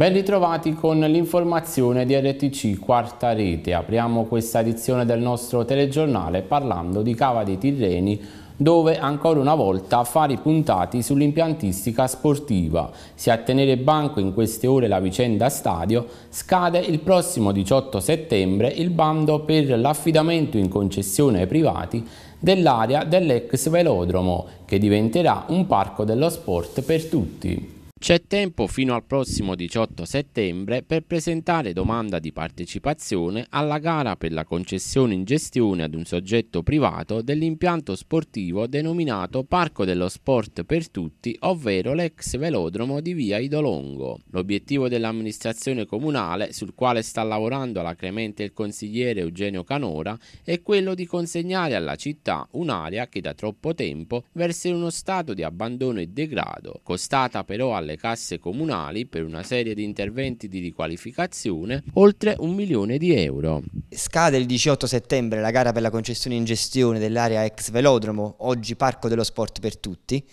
Ben ritrovati con l'informazione di RTC Quarta Rete. Apriamo questa edizione del nostro telegiornale parlando di Cava dei Tirreni dove ancora una volta affari puntati sull'impiantistica sportiva. Se a tenere banco in queste ore la vicenda stadio, scade il prossimo 18 settembre il bando per l'affidamento in concessione ai privati dell'area dell'ex velodromo, che diventerà un parco dello sport per tutti. C'è tempo fino al prossimo 18 settembre per presentare domanda di partecipazione alla gara per la concessione in gestione ad un soggetto privato dell'impianto sportivo denominato Parco dello Sport per Tutti, ovvero l'ex velodromo di Via Idolongo. L'obiettivo dell'amministrazione comunale, sul quale sta lavorando alacremente il consigliere Eugenio Canora, è quello di consegnare alla città un'area che da troppo tempo versa in uno stato di abbandono e degrado, costata però alle alle casse comunali per una serie di interventi di riqualificazione oltre un milione di euro. Scade il 18 settembre la gara per la concessione in gestione dell'area ex velodromo, oggi Parco dello Sport per tutti,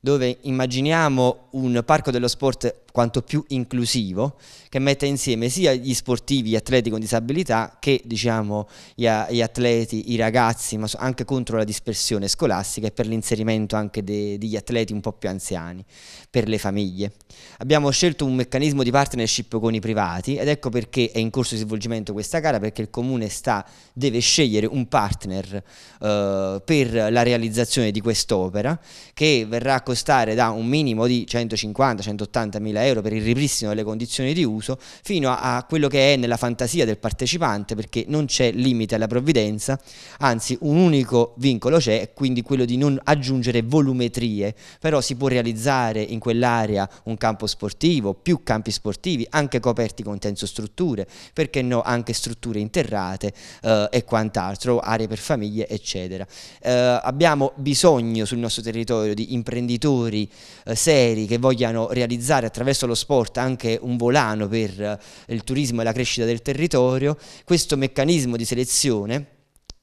dove immaginiamo un parco dello sport quanto più inclusivo, che metta insieme sia gli sportivi, gli atleti con disabilità, che diciamo, gli, gli, atleti, i ragazzi, ma anche contro la dispersione scolastica e per l'inserimento anche de, degli atleti un po' più anziani, per le famiglie. Abbiamo scelto un meccanismo di partnership con i privati ed ecco perché è in corso di svolgimento questa gara, perché il Comune sta, deve scegliere un partner eh, per la realizzazione di quest'opera che verrà a costare da un minimo di 150-180 mila euro euro per il ripristino delle condizioni di uso, fino a, a quello che è nella fantasia del partecipante, perché non c'è limite alla provvidenza, anzi un unico vincolo c'è, quindi quello di non aggiungere volumetrie, però si può realizzare in quell'area un campo sportivo, più campi sportivi, anche coperti con tensostrutture, perché no, anche strutture interrate eh, e quant'altro, aree per famiglie, eccetera. Eh, abbiamo bisogno sul nostro territorio di imprenditori eh, seri che vogliano realizzare attraverso attraverso lo sport anche un volano per eh, il turismo e la crescita del territorio, questo meccanismo di selezione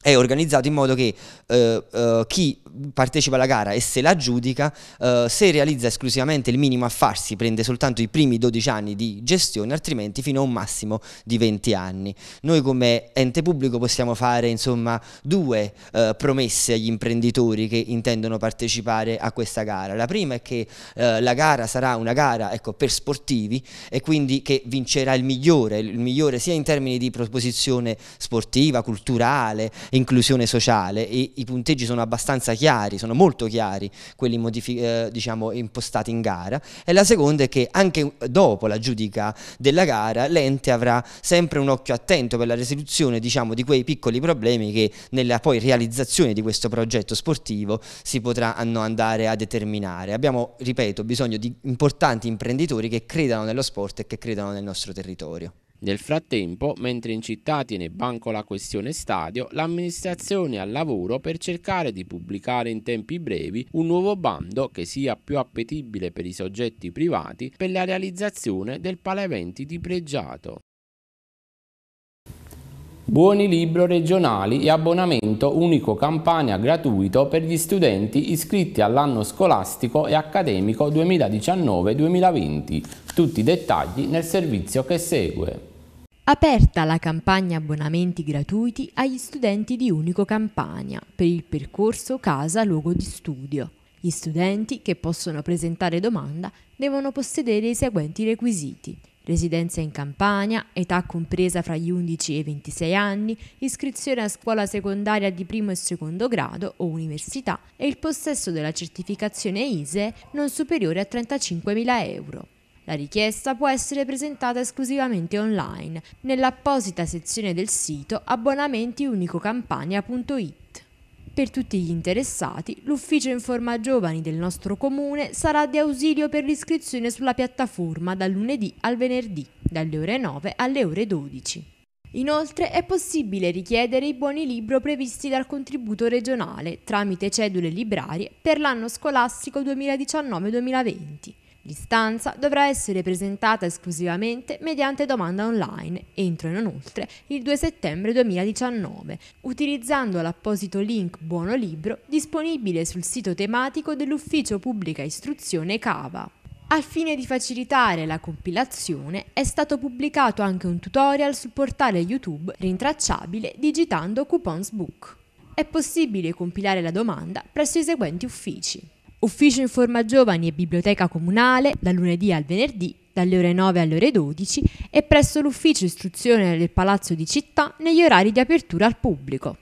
è organizzato in modo che eh, eh, chi partecipa alla gara e se la giudica, eh, se realizza esclusivamente il minimo a farsi prende soltanto i primi 12 anni di gestione, altrimenti fino a un massimo di 20 anni. Noi come ente pubblico possiamo fare insomma due eh, promesse agli imprenditori che intendono partecipare a questa gara. La prima è che eh, la gara sarà una gara ecco, per sportivi e quindi che vincerà il migliore, il migliore sia in termini di proposizione sportiva, culturale, inclusione sociale e i punteggi sono abbastanza chiari chiari, sono molto chiari quelli eh, diciamo, impostati in gara e la seconda è che anche dopo la giudica della gara l'ente avrà sempre un occhio attento per la risoluzione diciamo, di quei piccoli problemi che nella poi realizzazione di questo progetto sportivo si potranno andare a determinare. Abbiamo, ripeto, bisogno di importanti imprenditori che credano nello sport e che credano nel nostro territorio. Nel frattempo, mentre in città tiene banco la questione stadio, l'amministrazione è al lavoro per cercare di pubblicare in tempi brevi un nuovo bando che sia più appetibile per i soggetti privati per la realizzazione del paleventi di Pregiato. Buoni libro regionali e abbonamento unico campagna gratuito per gli studenti iscritti all'anno scolastico e accademico 2019-2020. Tutti i dettagli nel servizio che segue. Aperta la campagna abbonamenti gratuiti agli studenti di Unico Campania per il percorso Casa Luogo di Studio. Gli studenti che possono presentare domanda devono possedere i seguenti requisiti. Residenza in Campania, età compresa fra gli 11 e i 26 anni, iscrizione a scuola secondaria di primo e secondo grado o università e il possesso della certificazione ISE non superiore a 35.000 euro. La richiesta può essere presentata esclusivamente online nell'apposita sezione del sito abbonamentiunicocampania.it. Per tutti gli interessati, l'ufficio Informa Giovani del nostro comune sarà di ausilio per l'iscrizione sulla piattaforma dal lunedì al venerdì, dalle ore 9 alle ore 12. Inoltre è possibile richiedere i buoni libro previsti dal contributo regionale tramite cedule librarie per l'anno scolastico 2019-2020. L'istanza dovrà essere presentata esclusivamente mediante domanda online entro e non oltre il 2 settembre 2019, utilizzando l'apposito link Buono Libro disponibile sul sito tematico dell'Ufficio Pubblica Istruzione Cava. Al fine di facilitare la compilazione è stato pubblicato anche un tutorial sul portale YouTube rintracciabile digitando Coupons Book. È possibile compilare la domanda presso i seguenti uffici. Ufficio Informa Giovani e Biblioteca Comunale dal lunedì al venerdì dalle ore 9 alle ore 12 e presso l'Ufficio Istruzione del Palazzo di Città negli orari di apertura al pubblico.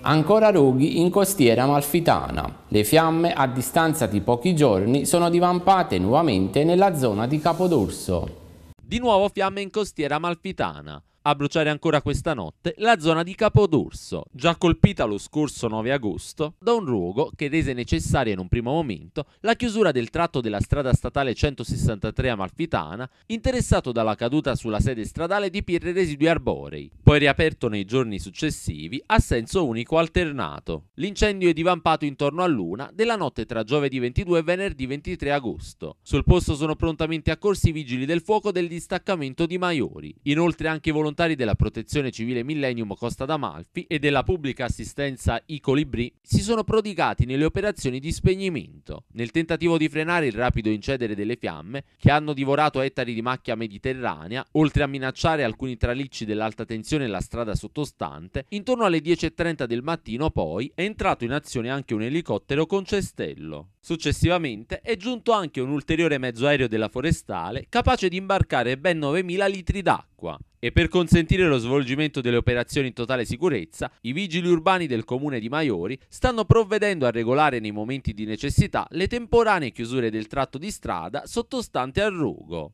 Ancora roghi in costiera amalfitana. Le fiamme, a distanza di pochi giorni, sono divampate nuovamente nella zona di Capodorso. Di nuovo fiamme in costiera amalfitana a bruciare ancora questa notte la zona di Capodurso, già colpita lo scorso 9 agosto da un rogo che rese necessaria in un primo momento la chiusura del tratto della strada statale 163 amalfitana, interessato dalla caduta sulla sede stradale di Pirre Residui Arborei, poi riaperto nei giorni successivi a senso unico alternato. L'incendio è divampato intorno a luna della notte tra giovedì 22 e venerdì 23 agosto. Sul posto sono prontamente accorsi i vigili del fuoco del distaccamento di Maiori, inoltre anche i volontari volontari della Protezione Civile Millennium Costa d'Amalfi e della Pubblica Assistenza I Colibri si sono prodigati nelle operazioni di spegnimento, nel tentativo di frenare il rapido incedere delle fiamme che hanno divorato ettari di macchia mediterranea, oltre a minacciare alcuni tralicci dell'alta tensione e la strada sottostante, intorno alle 10.30 del mattino poi è entrato in azione anche un elicottero con cestello. Successivamente è giunto anche un ulteriore mezzo aereo della forestale capace di imbarcare ben 9.000 litri d'acqua e per consentire lo svolgimento delle operazioni in totale sicurezza, i vigili urbani del comune di Maiori stanno provvedendo a regolare nei momenti di necessità le temporanee chiusure del tratto di strada sottostante al rugo.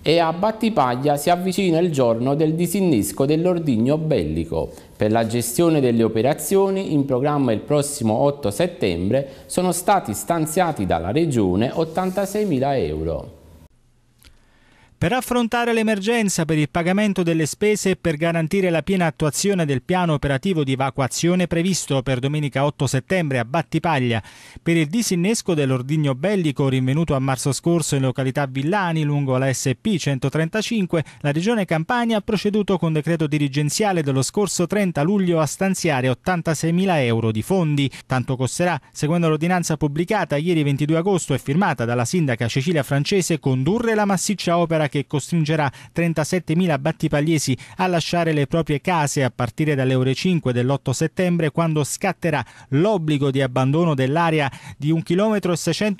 E a Battipaglia si avvicina il giorno del disinnesco dell'ordigno bellico. Per la gestione delle operazioni, in programma il prossimo 8 settembre, sono stati stanziati dalla Regione 86.000 euro. Per affrontare l'emergenza per il pagamento delle spese e per garantire la piena attuazione del piano operativo di evacuazione previsto per domenica 8 settembre a Battipaglia, per il disinnesco dell'ordigno bellico rinvenuto a marzo scorso in località Villani lungo la SP 135, la Regione Campania ha proceduto con decreto dirigenziale dello scorso 30 luglio a stanziare 86.000 euro di fondi. Tanto costerà, secondo l'ordinanza pubblicata ieri 22 agosto e firmata dalla sindaca Cecilia Francese, condurre la massiccia opera che costringerà 37.000 battipagliesi a lasciare le proprie case a partire dalle ore 5 dell'8 settembre quando scatterà l'obbligo di abbandono dell'area di 1 km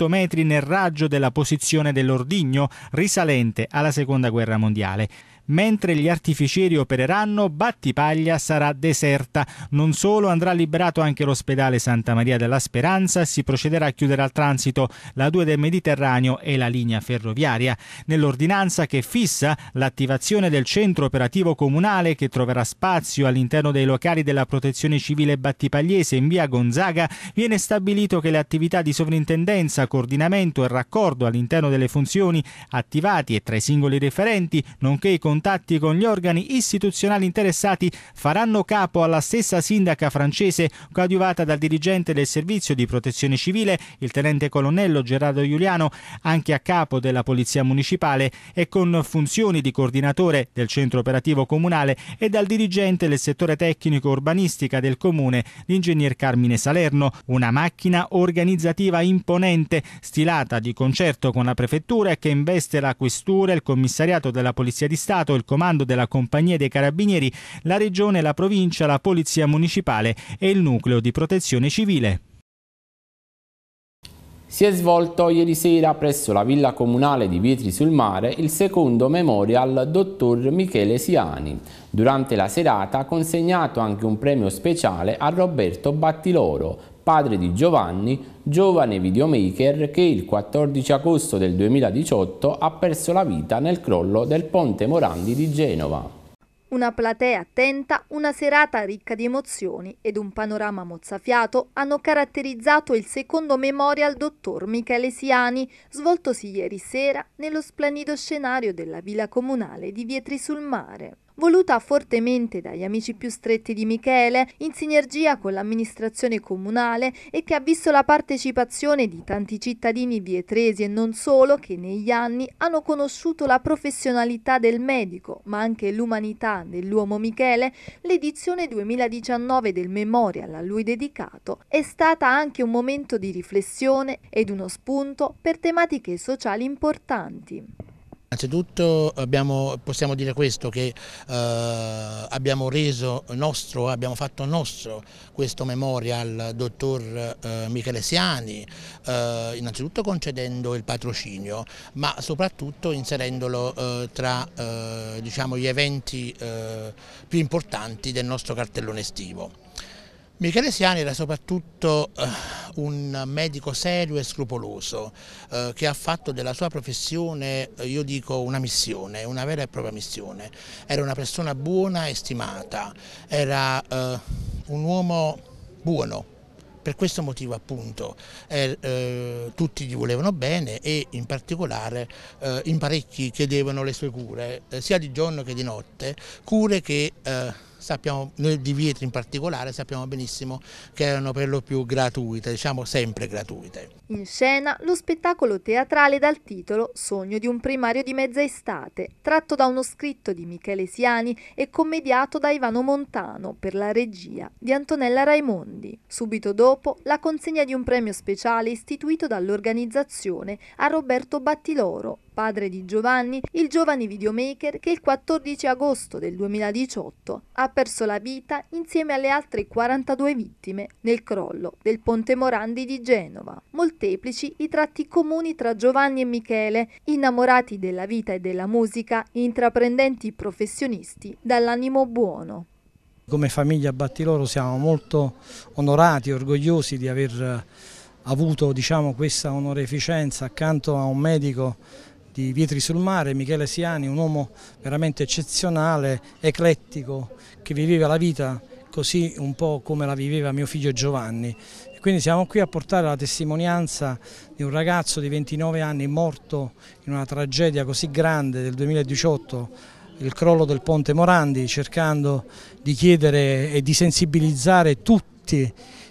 metri nel raggio della posizione dell'ordigno risalente alla seconda guerra mondiale. Mentre gli artificieri opereranno, Battipaglia sarà deserta. Non solo, andrà liberato anche l'ospedale Santa Maria della Speranza, si procederà a chiudere al transito la 2 del Mediterraneo e la linea ferroviaria. Nell'ordinanza che fissa l'attivazione del centro operativo comunale che troverà spazio all'interno dei locali della protezione civile battipagliese in via Gonzaga, viene stabilito che le attività di sovrintendenza, coordinamento e raccordo all'interno delle funzioni attivati e tra i singoli referenti, nonché i controlli contatti con gli organi istituzionali interessati faranno capo alla stessa sindaca francese coadiuvata dal dirigente del servizio di protezione civile, il tenente colonnello Gerardo Giuliano, anche a capo della Polizia Municipale e con funzioni di coordinatore del centro operativo comunale e dal dirigente del settore tecnico-urbanistica del comune, l'ingegner Carmine Salerno, una macchina organizzativa imponente stilata di concerto con la prefettura e che investe la questura, il commissariato della Polizia di Stato Stato, il comando della Compagnia dei Carabinieri, la Regione, la Provincia, la Polizia Municipale e il Nucleo di Protezione Civile. Si è svolto ieri sera presso la Villa Comunale di Vietri sul Mare il secondo memorial dottor Michele Siani. Durante la serata ha consegnato anche un premio speciale a Roberto Battiloro, padre di Giovanni, giovane videomaker che il 14 agosto del 2018 ha perso la vita nel crollo del ponte Morandi di Genova. Una platea attenta, una serata ricca di emozioni ed un panorama mozzafiato hanno caratterizzato il secondo memorial dottor Michele Siani, svoltosi ieri sera nello splendido scenario della villa comunale di Vietri sul Mare voluta fortemente dagli amici più stretti di Michele, in sinergia con l'amministrazione comunale e che ha visto la partecipazione di tanti cittadini vietresi e non solo che negli anni hanno conosciuto la professionalità del medico, ma anche l'umanità dell'uomo Michele, l'edizione 2019 del Memorial a lui dedicato è stata anche un momento di riflessione ed uno spunto per tematiche sociali importanti. Innanzitutto abbiamo, possiamo dire questo, che eh, abbiamo reso nostro, abbiamo fatto nostro questo memorial dottor eh, Michele Siani, eh, innanzitutto concedendo il patrocinio, ma soprattutto inserendolo eh, tra eh, diciamo, gli eventi eh, più importanti del nostro cartellone estivo. Michelesiani era soprattutto eh, un medico serio e scrupoloso eh, che ha fatto della sua professione, eh, io dico, una missione, una vera e propria missione. Era una persona buona e stimata, era un uomo buono, per questo motivo appunto eh, eh, tutti gli volevano bene e in particolare eh, in parecchi chiedevano le sue cure, sia di giorno che di notte, cure che sappiamo, noi di Vietri in particolare sappiamo benissimo che erano per lo più gratuite, diciamo sempre gratuite. In scena lo spettacolo teatrale dal titolo Sogno di un primario di mezza estate, tratto da uno scritto di Michele Siani e commediato da Ivano Montano per la regia di Antonella Raimondi. Subito dopo la consegna di un premio speciale istituito dall'organizzazione a Roberto Battiloro padre di Giovanni, il giovane videomaker che il 14 agosto del 2018 ha perso la vita insieme alle altre 42 vittime nel crollo del Ponte Morandi di Genova. Molteplici i tratti comuni tra Giovanni e Michele, innamorati della vita e della musica, intraprendenti professionisti dall'animo buono. Come famiglia Battiloro siamo molto onorati, orgogliosi di aver avuto diciamo, questa onoreficenza accanto a un medico di Vietri sul Mare, Michele Siani, un uomo veramente eccezionale, eclettico, che viveva la vita così un po' come la viveva mio figlio Giovanni. Quindi siamo qui a portare la testimonianza di un ragazzo di 29 anni morto in una tragedia così grande del 2018, il crollo del ponte Morandi, cercando di chiedere e di sensibilizzare tutti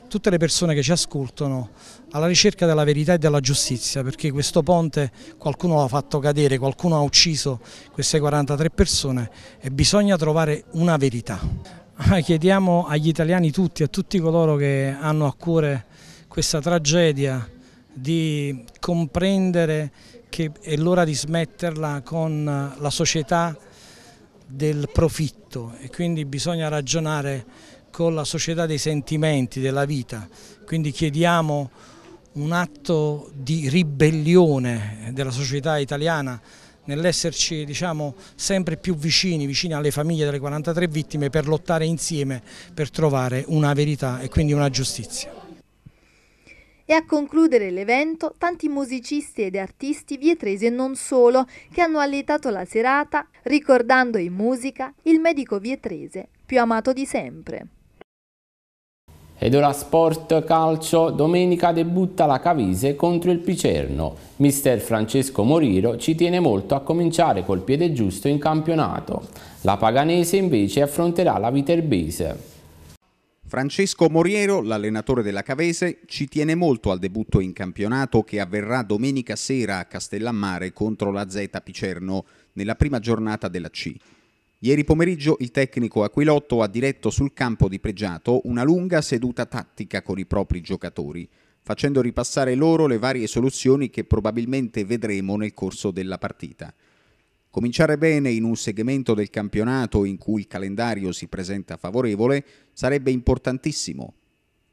tutte le persone che ci ascoltano alla ricerca della verità e della giustizia, perché questo ponte qualcuno l'ha fatto cadere, qualcuno ha ucciso queste 43 persone e bisogna trovare una verità. Chiediamo agli italiani tutti, a tutti coloro che hanno a cuore questa tragedia, di comprendere che è l'ora di smetterla con la società del profitto e quindi bisogna ragionare con la società dei sentimenti, della vita, quindi chiediamo un atto di ribellione della società italiana nell'esserci diciamo, sempre più vicini, vicini alle famiglie delle 43 vittime per lottare insieme per trovare una verità e quindi una giustizia. E a concludere l'evento tanti musicisti ed artisti vietresi e non solo che hanno alletato la serata ricordando in musica il medico vietrese più amato di sempre. Ed ora sport calcio, domenica debutta la Cavise contro il Picerno. Mister Francesco Moriro ci tiene molto a cominciare col piede giusto in campionato. La Paganese invece affronterà la Viterbese. Francesco Moriero, l'allenatore della Cavese, ci tiene molto al debutto in campionato che avverrà domenica sera a Castellammare contro la Z Picerno nella prima giornata della C. Ieri pomeriggio il tecnico Aquilotto ha diretto sul campo di Pregiato una lunga seduta tattica con i propri giocatori, facendo ripassare loro le varie soluzioni che probabilmente vedremo nel corso della partita. Cominciare bene in un segmento del campionato in cui il calendario si presenta favorevole sarebbe importantissimo.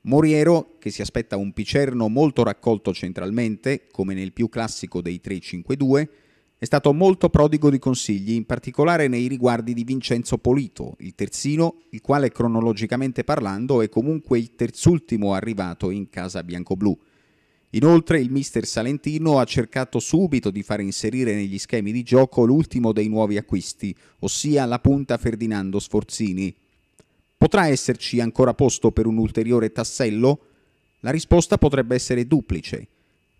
Moriero, che si aspetta un Picerno molto raccolto centralmente, come nel più classico dei 3-5-2, è stato molto prodigo di consigli, in particolare nei riguardi di Vincenzo Polito, il terzino, il quale cronologicamente parlando è comunque il terzultimo arrivato in casa biancoblù. Inoltre il mister Salentino ha cercato subito di far inserire negli schemi di gioco l'ultimo dei nuovi acquisti, ossia la punta Ferdinando Sforzini. Potrà esserci ancora posto per un ulteriore tassello? La risposta potrebbe essere duplice.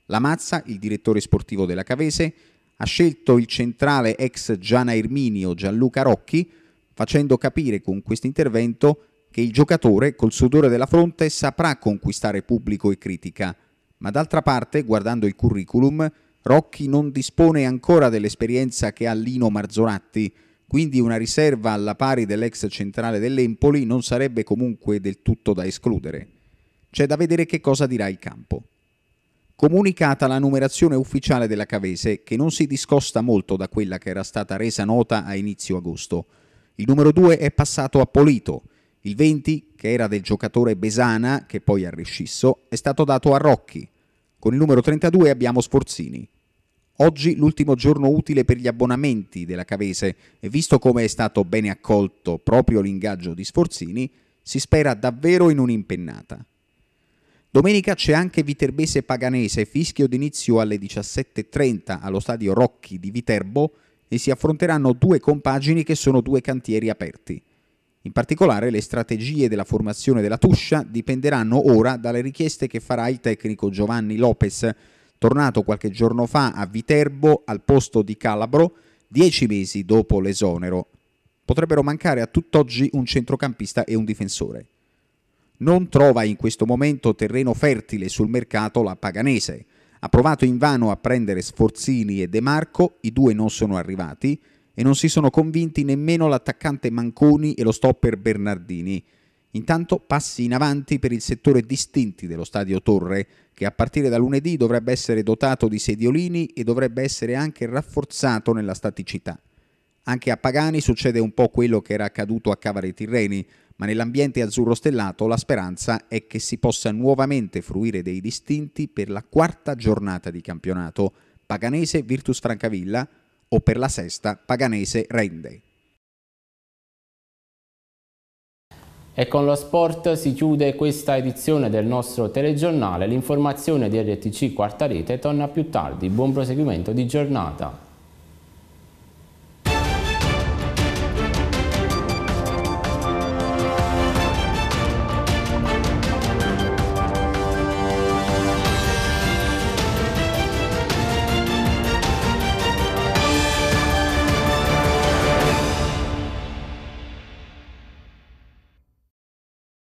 La Mazza, il direttore sportivo della Cavese, ha scelto il centrale ex Giana Erminio Gianluca Rocchi, facendo capire con questo intervento che il giocatore col sudore della fronte saprà conquistare pubblico e critica. Ma d'altra parte, guardando il curriculum, Rocchi non dispone ancora dell'esperienza che ha Lino Marzoratti, quindi una riserva alla pari dell'ex centrale dell'Empoli non sarebbe comunque del tutto da escludere. C'è da vedere che cosa dirà il campo comunicata la numerazione ufficiale della Cavese, che non si discosta molto da quella che era stata resa nota a inizio agosto. Il numero 2 è passato a Polito, il 20, che era del giocatore Besana, che poi ha rescisso, è stato dato a Rocchi. Con il numero 32 abbiamo Sforzini. Oggi l'ultimo giorno utile per gli abbonamenti della Cavese e visto come è stato bene accolto proprio l'ingaggio di Sforzini, si spera davvero in un'impennata. Domenica c'è anche Viterbese Paganese, fischio d'inizio alle 17.30 allo stadio Rocchi di Viterbo e si affronteranno due compagini che sono due cantieri aperti. In particolare le strategie della formazione della Tuscia dipenderanno ora dalle richieste che farà il tecnico Giovanni Lopez, tornato qualche giorno fa a Viterbo al posto di Calabro, dieci mesi dopo l'esonero. Potrebbero mancare a tutt'oggi un centrocampista e un difensore non trova in questo momento terreno fertile sul mercato la Paganese. Ha provato invano a prendere Sforzini e De Marco, i due non sono arrivati e non si sono convinti nemmeno l'attaccante Manconi e lo stopper Bernardini. Intanto passi in avanti per il settore distinti dello stadio Torre, che a partire da lunedì dovrebbe essere dotato di sediolini e dovrebbe essere anche rafforzato nella staticità. Anche a Pagani succede un po' quello che era accaduto a Cavare Tirreni, ma nell'ambiente azzurro stellato la speranza è che si possa nuovamente fruire dei distinti per la quarta giornata di campionato Paganese Virtus Francavilla o per la sesta Paganese Rende. E con lo sport si chiude questa edizione del nostro telegiornale. L'informazione di RTC Quarta Rete torna più tardi. Buon proseguimento di giornata.